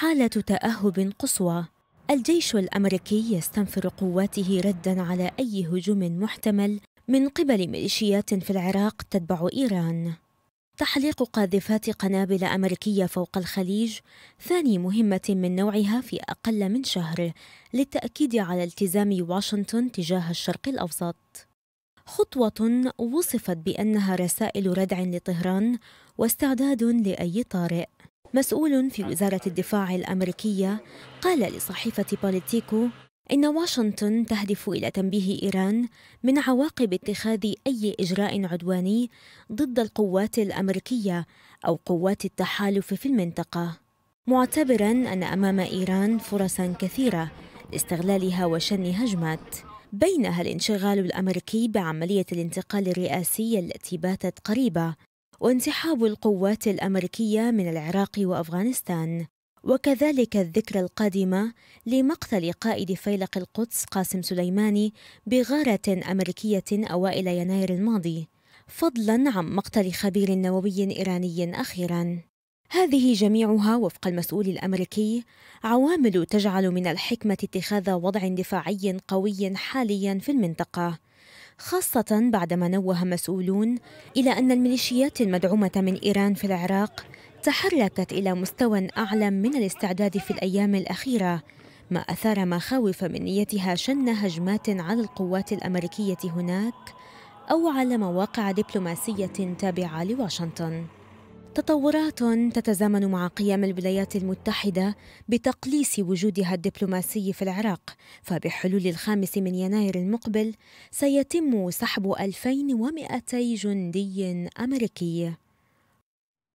حالة تأهب قصوى الجيش الأمريكي يستنفر قواته ردا على أي هجوم محتمل من قبل ميليشيات في العراق تتبع إيران تحليق قاذفات قنابل أمريكية فوق الخليج ثاني مهمة من نوعها في أقل من شهر للتأكيد على التزام واشنطن تجاه الشرق الأوسط خطوة وصفت بأنها رسائل ردع لطهران واستعداد لأي طارئ مسؤول في وزارة الدفاع الأمريكية قال لصحيفة بوليتيكو إن واشنطن تهدف إلى تنبيه إيران من عواقب اتخاذ أي إجراء عدواني ضد القوات الأمريكية أو قوات التحالف في المنطقة معتبرا أن أمام إيران فرصا كثيرة لاستغلالها وشن هجمات بينها الانشغال الأمريكي بعملية الانتقال الرئاسي التي باتت قريبة وانسحاب القوات الأمريكية من العراق وأفغانستان وكذلك الذكرى القادمة لمقتل قائد فيلق القدس قاسم سليماني بغارة أمريكية أوائل يناير الماضي فضلا عن مقتل خبير نووي إيراني أخيرا هذه جميعها وفق المسؤول الأمريكي عوامل تجعل من الحكمة اتخاذ وضع دفاعي قوي حاليا في المنطقة خاصة بعدما نوه مسؤولون إلى أن الميليشيات المدعومة من إيران في العراق تحركت إلى مستوى أعلى من الاستعداد في الأيام الأخيرة ما أثار مخاوف من نيتها شن هجمات على القوات الأمريكية هناك أو على مواقع دبلوماسية تابعة لواشنطن تطورات تتزامن مع قيام الولايات المتحدة بتقليص وجودها الدبلوماسي في العراق فبحلول الخامس من يناير المقبل سيتم سحب 2200 جندي أمريكي